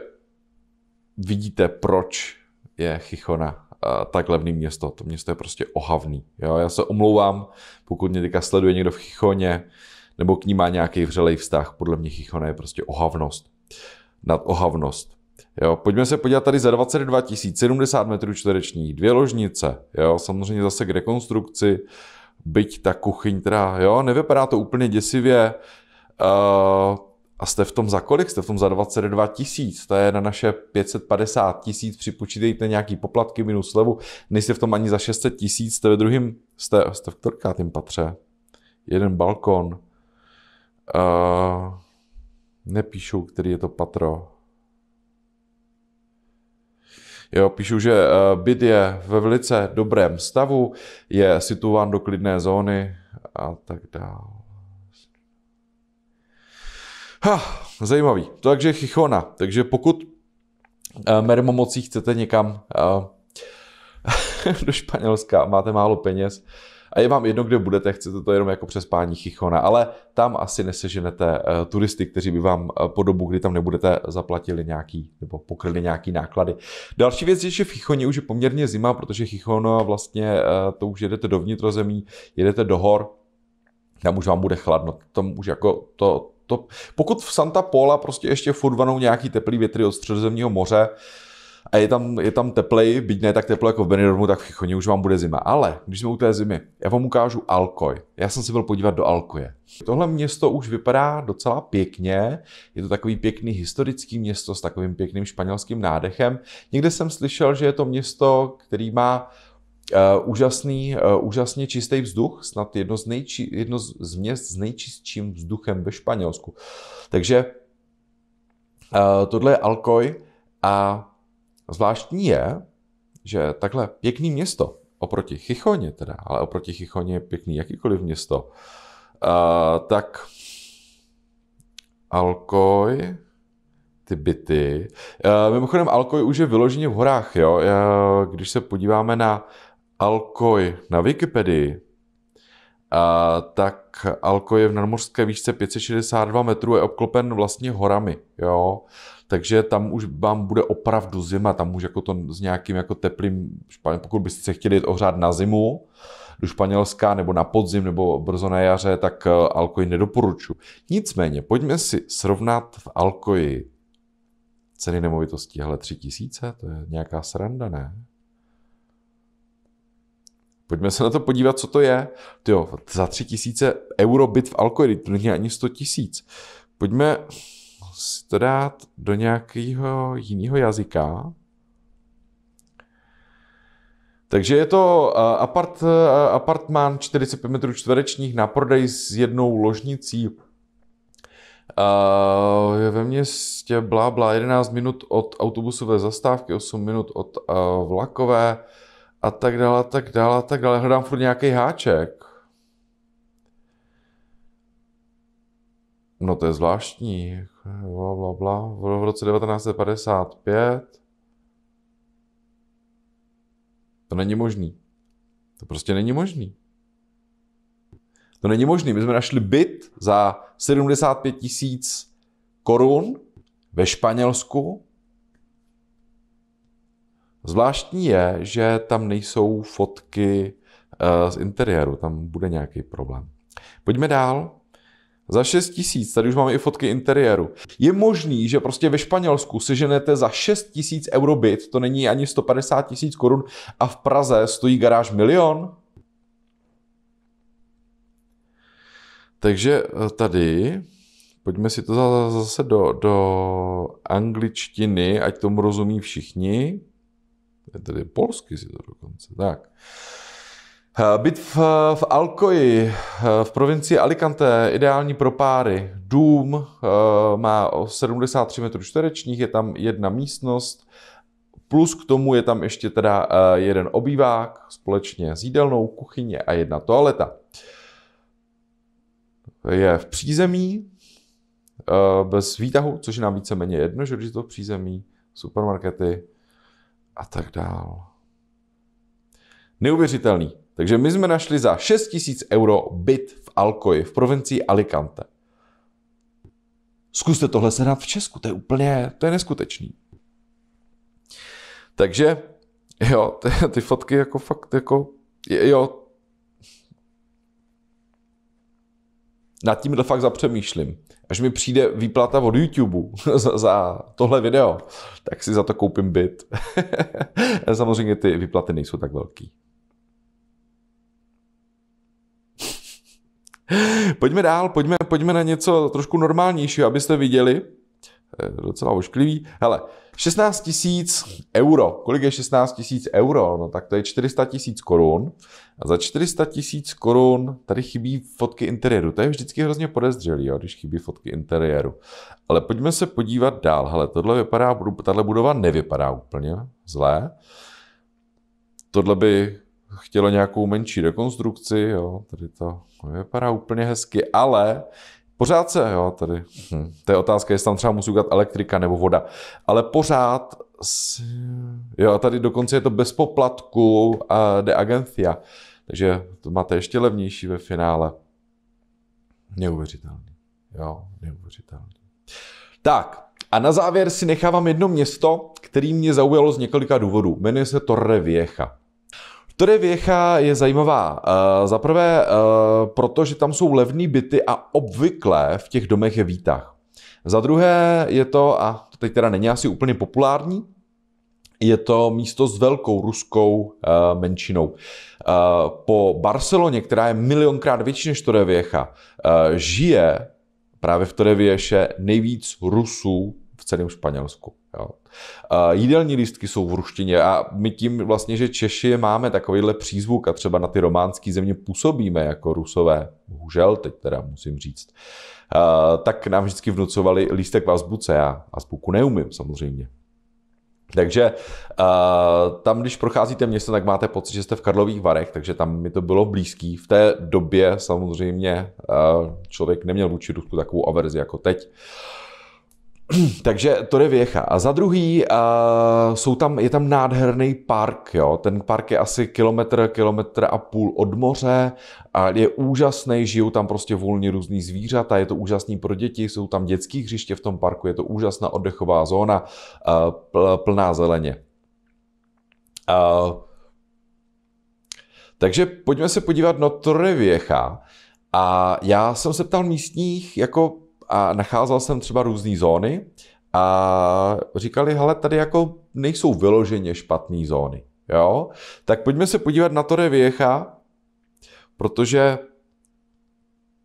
vidíte, proč je Chichona eh, tak levný město. To město je prostě ohavný. Jo? Já se omlouvám, pokud mě teďka sleduje někdo v Chichoně, nebo k ní má nějaký vřelej vztah. Podle mě Chichona je prostě ohavnost. Nad ohavnost. Jo, pojďme se podívat tady za 22 000 70 metrů čtvereční, dvě ložnice, jo, samozřejmě zase k rekonstrukci, byť ta kuchyň, která, jo, nevypadá to úplně děsivě, uh, a jste v tom za kolik? Jste v tom za 22 tisíc, to je na naše 550 tisíc, připočítejte nějaký poplatky minus slevu, nejste v tom ani za 600 tisíc, jste ve druhém, jste, jste v patře, jeden balkon, Uh, nepíšou, který je to patro. Jo, píšu, že eh, byt je ve velice dobrém stavu, je situován do klidné zóny a tak dále. Ha, zajímavý. Takže chichona. Takže pokud eh, mermomocí chcete někam eh, do Španělska, máte málo peněz, a je vám jedno, kde budete, chcete to jenom jako přespání chichona, ale tam asi neseženete eh, turisty, kteří by vám eh, po dobu, kdy tam nebudete, zaplatili nějaký nebo pokryli nějaký náklady. Další věc je, že v Chichoně už je poměrně zima, protože Chichona eh, vlastně to už jedete do vnitrozemí, jedete do hor, tam už vám bude chladno, tam už jako to, to, pokud v Santa Pola prostě ještě furt vanou nějaký teplý větry od středozemního moře, uh, a je tam, je tam teplej, byť ne tak teplo jako v Benidormu, tak v Chichoně už vám bude zima. Ale když jsme u té zimy, já vám ukážu Alkoj. Já jsem si byl podívat do Alkoje. Tohle město už vypadá docela pěkně. Je to takový pěkný historický město s takovým pěkným španělským nádechem. Někde jsem slyšel, že je to město, který má Uh, úžasný, uh, úžasně čistý vzduch, snad jedno z, nejči, jedno z měst s nejčistším vzduchem ve Španělsku. Takže uh, tohle je Alkoj a Zvláštní je, že takhle pěkný město, oproti Chichoně teda, ale oproti Chichoně je pěkný jakýkoliv město, uh, tak Alkoj, ty byty. Uh, mimochodem Alkoj už je vyloženě v horách, jo. když se podíváme na Alkoj na Wikipedii, a, tak Alko je v nadmořské výšce 562 metrů, je obklopen vlastně horami, jo. Takže tam už vám bude opravdu zima, tam už jako to s nějakým jako teplým, pokud byste se chtěli jít ohřát na zimu, do Španělska nebo na podzim nebo brzo na jaře, tak eh, Alkoji nedoporučuji. Nicméně, pojďme si srovnat v Alkoji ceny nemovitostí. Hele, tři tisíce, to je nějaká sranda, ne? Pojďme se na to podívat, co to je. Jo, za 3 tisíce euro byt v Alkoidy, to není ani 100 tisíc. Pojďme si to dát do nějakého jiného jazyka. Takže je to eh, apart, eh, apartmán 45 metrů čtverečních na prodej s jednou ložnicí. Uh, je ve městě blá, blá 11 minut od autobusové zastávky, 8 minut od uh, vlakové a tak dále, a tak dále, a tak dále. Hledám furt nějaký háček. No to je zvláštní. Bla, bla, bla. V roce 1955. To není možný. To prostě není možný. To není možný. My jsme našli byt za 75 tisíc korun ve Španělsku Zvláštní je, že tam nejsou fotky eh, z interiéru, tam bude nějaký problém. Pojďme dál. Za 6 tisíc, tady už máme i fotky interiéru. Je možný, že prostě ve Španělsku seženete za 6 tisíc euro byt, to není ani 150 tisíc korun, a v Praze stojí garáž milion? Takže eh, tady, pojďme si to zase do, do angličtiny, ať tomu rozumí všichni tedy polsky si to dokonce, tak. Eh, byt v, v Alkoji, eh, v provincii Alicante, ideální pro páry. Dům eh, má 73 metrů čtverečních, je tam jedna místnost, plus k tomu je tam ještě teda jeden obývák společně s jídelnou, kuchyně a jedna toaleta. Je v přízemí, bez výtahu, což je nám víceméně jedno, že když je to v přízemí, supermarkety, a tak dál. Neuvěřitelný. Takže my jsme našli za 6 000 euro byt v Alkoji, v provincii Alicante. Zkuste tohle se v Česku, to je úplně, to je neskutečný. Takže, jo, ty, ty fotky jako fakt, jako, jo, nad tímhle fakt zapřemýšlím. Až mi přijde výplata od YouTube za, za tohle video, tak si za to koupím byt. Samozřejmě ty výplaty nejsou tak velký. pojďme dál, pojďme, pojďme na něco trošku normálnějšího, abyste viděli. Eh, docela ošklivý. Hele, 16 tisíc euro. Kolik je 16 tisíc euro? No tak to je 400 tisíc korun. A za 400 tisíc korun tady chybí fotky interiéru. To je vždycky hrozně podezřelý, jo, když chybí fotky interiéru. Ale pojďme se podívat dál. Hele, tohle vypadá, tahle budova nevypadá úplně zlé. Tohle by chtělo nějakou menší rekonstrukci, jo, tady to nevypadá úplně hezky, ale Pořád se, jo, tady. Hm. To je otázka, jestli tam třeba musí udělat elektrika nebo voda. Ale pořád, si, jo, a tady dokonce je to bez poplatku a de agencia. Takže to máte ještě levnější ve finále. Neuvěřitelný. Jo, neuvěřitelný. Tak, a na závěr si nechávám jedno město, které mě zaujalo z několika důvodů. Jmenuje se to Revěcha. Tore Věcha je zajímavá. Uh, Za prvé, uh, protože tam jsou levné byty a obvykle v těch domech je výtah. Za druhé je to, a to teď teda není asi úplně populární, je to místo s velkou ruskou uh, menšinou. Uh, po Barceloně, která je milionkrát větší než Torrevieja, uh, žije právě v Věše nejvíc Rusů v celém Španělsku. Jo. Jídelní lístky jsou v ruštině a my tím vlastně, že Češi máme takovýhle přízvuk a třeba na ty románské země působíme jako rusové, bohužel teď teda musím říct, tak nám vždycky vnucovali lístek v azbuce. Já azbuku neumím samozřejmě. Takže uh, tam, když procházíte město, tak máte pocit, že jste v Karlových Varech, takže tam mi to bylo blízký. V té době samozřejmě uh, člověk neměl vůči Rusku takovou averzi jako teď. Uh, Takže to je věcha. A za druhý uh, jsou tam, je tam nádherný park. Jo? Ten park je asi kilometr, kilometr a půl od moře a je úžasný, žijou tam prostě volně různý zvířata, je to úžasný pro děti, jsou tam dětské hřiště v tom parku, je to úžasná oddechová zóna, uh, plná zeleně. Uh, takže pojďme se podívat na Věcha. A já jsem se ptal místních, jako a nacházel jsem třeba různé zóny a říkali, hele, tady jako nejsou vyloženě špatné zóny. Jo? Tak pojďme se podívat na Tore Viecha, protože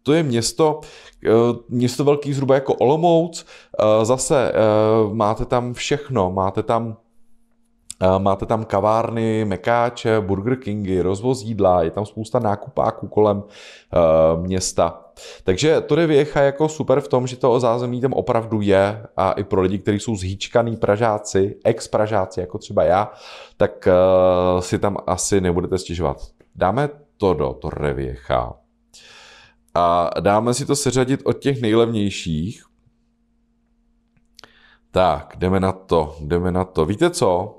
to je město, eh, město velký zhruba jako Olomouc, eh, zase eh, máte tam všechno, máte tam Máte tam kavárny, mekáče, Burger Kingy, rozvoz jídla, je tam spousta nákupáků kolem města. Takže to je Věcha jako super v tom, že to o zázemí tam opravdu je a i pro lidi, kteří jsou zhýčkaný Pražáci, ex-Pražáci jako třeba já, tak uh, si tam asi nebudete stěžovat. Dáme to do Tory Věcha a dáme si to seřadit od těch nejlevnějších. Tak, jdeme na to, jdeme na to. Víte co?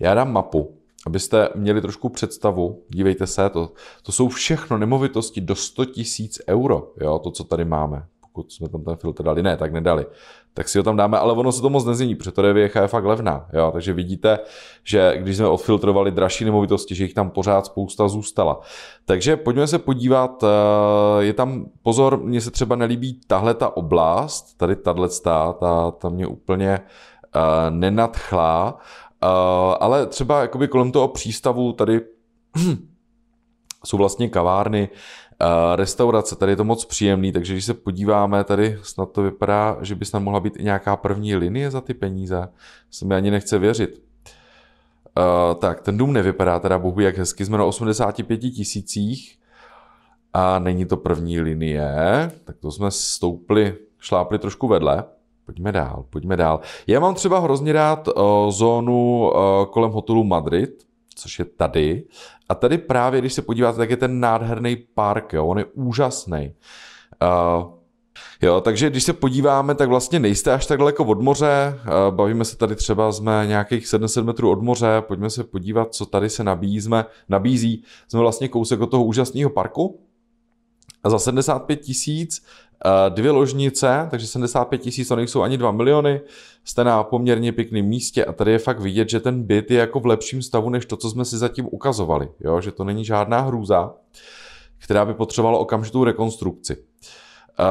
Já dám mapu abyste měli trošku představu, dívejte se, to, to jsou všechno nemovitosti do 100 tisíc euro, jo, to, co tady máme. Pokud jsme tam ten filtr dali, ne, tak nedali. Tak si ho tam dáme, ale ono se to moc nezmění, protože to je fakt levná. Jo? Takže vidíte, že když jsme odfiltrovali dražší nemovitosti, že jich tam pořád spousta zůstala. Takže pojďme se podívat, eh, je tam, pozor, mně se třeba nelíbí tahle ta oblast, tady tahle ta, ta mě úplně eh, nenadchlá, ale třeba jakoby kolem toho přístavu tady jsou vlastně kavárny, restaurace, tady je to moc příjemný, takže když se podíváme, tady snad to vypadá, že by snad mohla být i nějaká první linie za ty peníze. Se mi ani nechce věřit. tak, ten dům nevypadá teda bohu jak hezky, jsme na 85 tisících a není to první linie, tak to jsme stoupli, šlápli trošku vedle. Pojďme dál, pojďme dál. Já mám třeba hrozně rád uh, zónu uh, kolem hotelu Madrid, což je tady. A tady právě, když se podíváte, tak je ten nádherný park, jo, on je úžasný. Uh, Jo, takže když se podíváme, tak vlastně nejste až tak daleko od moře. Bavíme se tady třeba, jsme nějakých 700 metrů od moře, pojďme se podívat, co tady se nabízíme, nabízí. Jsme vlastně kousek od toho úžasného parku. A za 75 tisíc Eh, dvě ložnice, takže 75 tisíc, to nejsou ani 2 miliony, jste na poměrně pěkném místě a tady je fakt vidět, že ten byt je jako v lepším stavu, než to, co jsme si zatím ukazovali, jo? že to není žádná hrůza, která by potřebovala okamžitou rekonstrukci. Uh,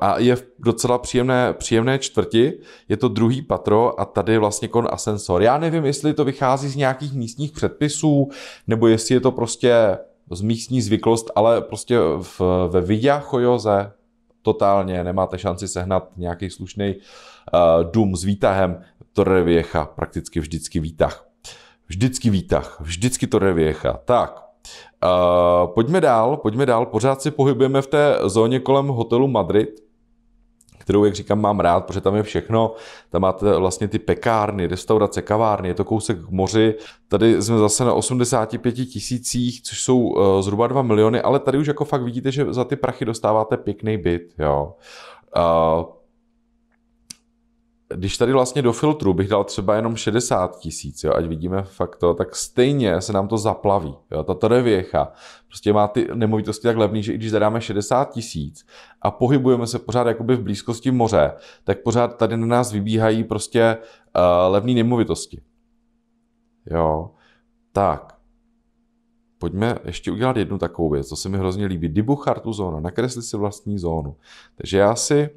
a je v docela příjemné, příjemné čtvrti, je to druhý patro a tady je vlastně kon asensor. Já nevím, jestli to vychází z nějakých místních předpisů, nebo jestli je to prostě z místní zvyklost, ale prostě v, ve Vidia Chojoze totálně, nemáte šanci sehnat nějaký slušný uh, dům s výtahem, revěcha, prakticky vždycky výtah. Vždycky výtah, vždycky revěcha. Tak, uh, pojďme dál, pojďme dál, pořád si pohybujeme v té zóně kolem hotelu Madrid kterou, jak říkám, mám rád, protože tam je všechno. Tam máte vlastně ty pekárny, restaurace, kavárny, je to kousek k moři. Tady jsme zase na 85 tisících, což jsou eh, zhruba 2 miliony, ale tady už jako fakt vidíte, že za ty prachy dostáváte pěkný byt. Jo. Uh, když tady vlastně do filtru bych dal třeba jenom 60 tisíc, ať vidíme fakt to, tak stejně se nám to zaplaví. Jo? Tato trvěcha prostě má ty nemovitosti tak levný, že i když zadáme 60 tisíc a pohybujeme se pořád jakoby v blízkosti moře, tak pořád tady na nás vybíhají prostě uh, levné nemovitosti. Jo, tak. Pojďme ještě udělat jednu takovou věc, co se mi hrozně líbí. Dibuchar tu zónu, nakresli si vlastní zónu. Takže já si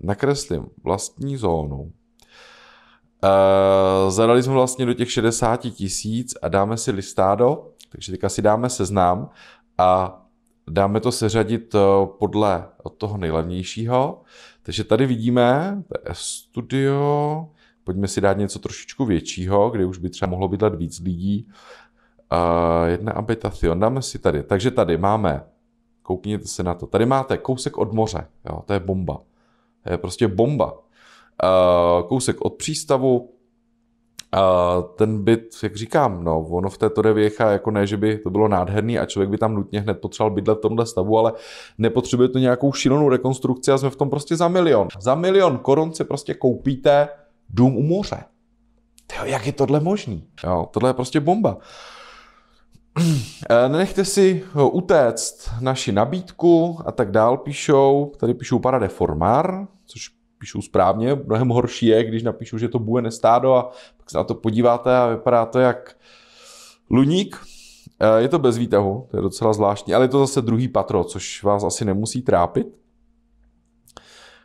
nakreslím vlastní zónu Uh, zadali jsme vlastně do těch 60 tisíc a dáme si listádo, takže teďka si dáme seznam a dáme to seřadit eh, podle od toho nejlevnějšího. Takže tady vidíme, to je studio, pojďme si dát něco trošičku většího, kde už by třeba mohlo bydlet víc lidí. Uh, jedna habitacion, dáme si tady. Takže tady máme, koukněte se na to, tady máte kousek od moře, jo, to je bomba. To je prostě bomba kousek od přístavu. A ten byt, jak říkám, no, ono v této devěcha, jako ne, že by to bylo nádherný a člověk by tam nutně hned potřeboval bydlet v tomhle stavu, ale nepotřebuje to nějakou šílenou rekonstrukci a jsme v tom prostě za milion. Za milion korun si prostě koupíte dům u moře. Tyjo, jak je tohle možný? Jo, tohle je prostě bomba. Eh, nenechte si eh, utéct naši nabídku a tak dál píšou, tady píšou Parade Formar, což píšou správně. Mnohem horší je, když napíšu, že to bude nestádo a pak se na to podíváte a vypadá to jak luník. Eh, je to bez výtahu, to je docela zvláštní, ale je to zase druhý patro, což vás asi nemusí trápit.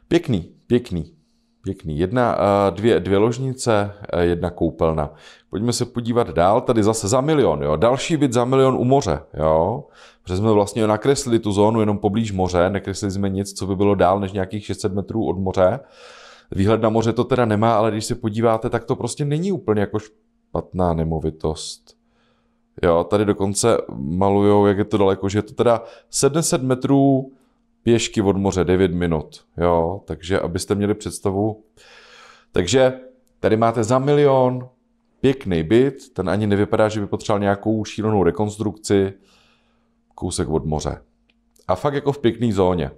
Pěkný, pěkný, pěkný. Jedna, eh, dvě, dvě ložnice, eh, jedna koupelna. Pojďme se podívat dál, tady zase za milion, jo. Další byt za milion u moře, jo protože jsme vlastně nakreslili tu zónu jenom poblíž moře, nekreslili jsme nic, co by bylo dál než nějakých 600 metrů od moře. Výhled na moře to teda nemá, ale když se podíváte, tak to prostě není úplně jako špatná nemovitost. Jo, tady dokonce malujou, jak je to daleko, že je to teda 700 metrů pěšky od moře, 9 minut. Jo, takže abyste měli představu. Takže tady máte za milion pěkný byt, ten ani nevypadá, že by potřeboval nějakou šílenou rekonstrukci kousek od moře. A fakt jako v pěkný zóně.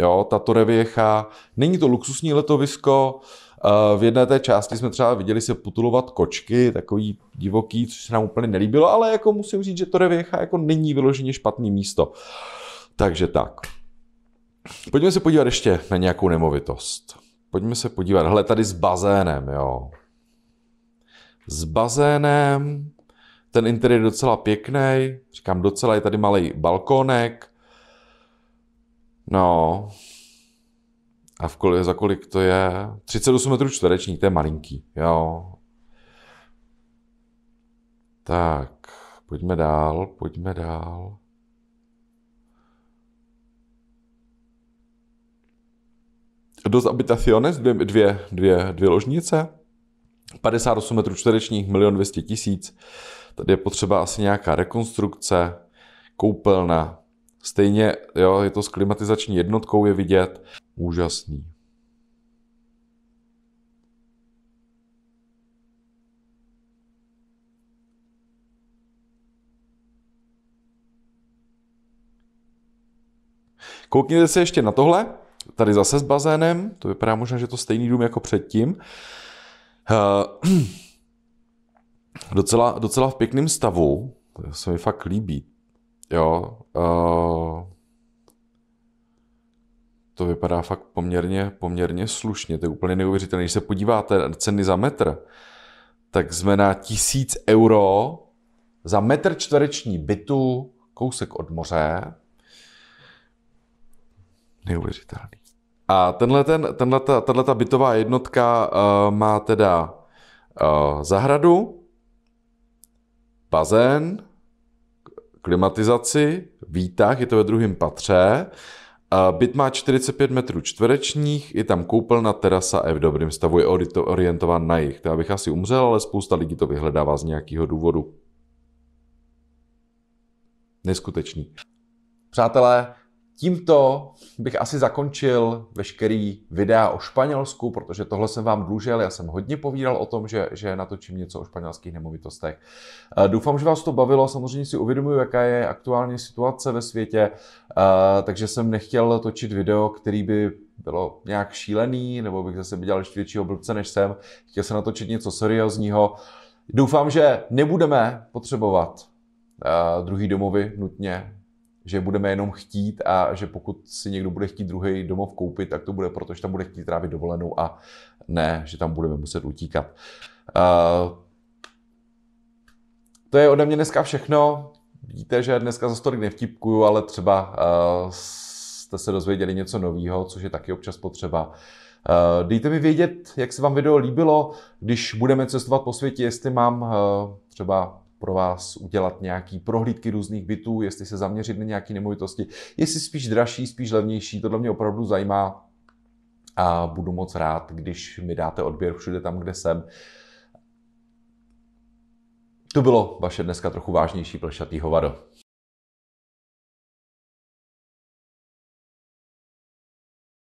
Jo, ta Torreviecha, není to luxusní letovisko, eh, v jedné té části jsme třeba viděli se putulovat kočky, takový divoký, což se nám úplně nelíbilo, ale jako musím říct, že Torreviecha jako není vyloženě špatný místo. Takže tak. Pojďme se podívat ještě na nějakou nemovitost. Pojďme se podívat. Hele, tady s bazénem, jo. S bazénem ten interiér je docela pěkný, říkám docela, je tady malý balkónek. No, a v kol- za kolik to je? 38 metrů čtvereční, to je malinký, jo. Tak, pojďme dál, pojďme dál. Dos habitaciones, dvě, dvě, dvě, dvě ložnice, 58 metrů čtverečních, milion 200 tisíc. Tady je potřeba asi nějaká rekonstrukce, koupelna. Stejně jo, je to s klimatizační jednotkou, je vidět. Úžasný. Koukněte se ještě na tohle. Tady zase s bazénem. To vypadá možná, že to stejný dům jako předtím. Uh, docela, docela v pěkném stavu, to se mi fakt líbí. Jo, uh, to vypadá fakt poměrně, poměrně slušně, to je úplně neuvěřitelné. Když se podíváte na ceny za metr, tak na tisíc euro za metr čtvereční bytu, kousek od moře. Neuvěřitelný. A tenhle, ten, tenhle, ta, ta bytová jednotka uh, má teda uh, zahradu, bazén, klimatizaci, výtah, je to ve druhém patře. Byt má 45 metrů čtverečních, je tam koupelna, terasa a v dobrém stavu je orientován na jich. To já bych asi umřel, ale spousta lidí to vyhledává z nějakého důvodu. Neskutečný. Přátelé, Tímto bych asi zakončil veškerý videa o Španělsku, protože tohle jsem vám dlužil, já jsem hodně povídal o tom, že, že natočím něco o španělských nemovitostech. Eh, doufám, že vás to bavilo, samozřejmě si uvědomuji, jaká je aktuální situace ve světě, eh, takže jsem nechtěl točit video, který by bylo nějak šílený, nebo bych zase dělal ještě většího blbce, než jsem. Chtěl jsem natočit něco seriózního. Doufám, že nebudeme potřebovat eh, druhý domovy nutně, že budeme jenom chtít a že pokud si někdo bude chtít druhý domov koupit, tak to bude proto, že tam bude chtít trávit dovolenou a ne, že tam budeme muset utíkat. Uh, to je ode mě dneska všechno. Vidíte, že dneska za stolik nevtipkuju, ale třeba uh, jste se dozvěděli něco nového, což je taky občas potřeba. Uh, dejte mi vědět, jak se vám video líbilo, když budeme cestovat po světě, jestli mám uh, třeba pro vás udělat nějaký prohlídky různých bytů, jestli se zaměřit na nějaké nemovitosti, jestli spíš dražší, spíš levnější, tohle mě opravdu zajímá a budu moc rád, když mi dáte odběr všude tam, kde jsem. To bylo vaše dneska trochu vážnější plešatý hovado.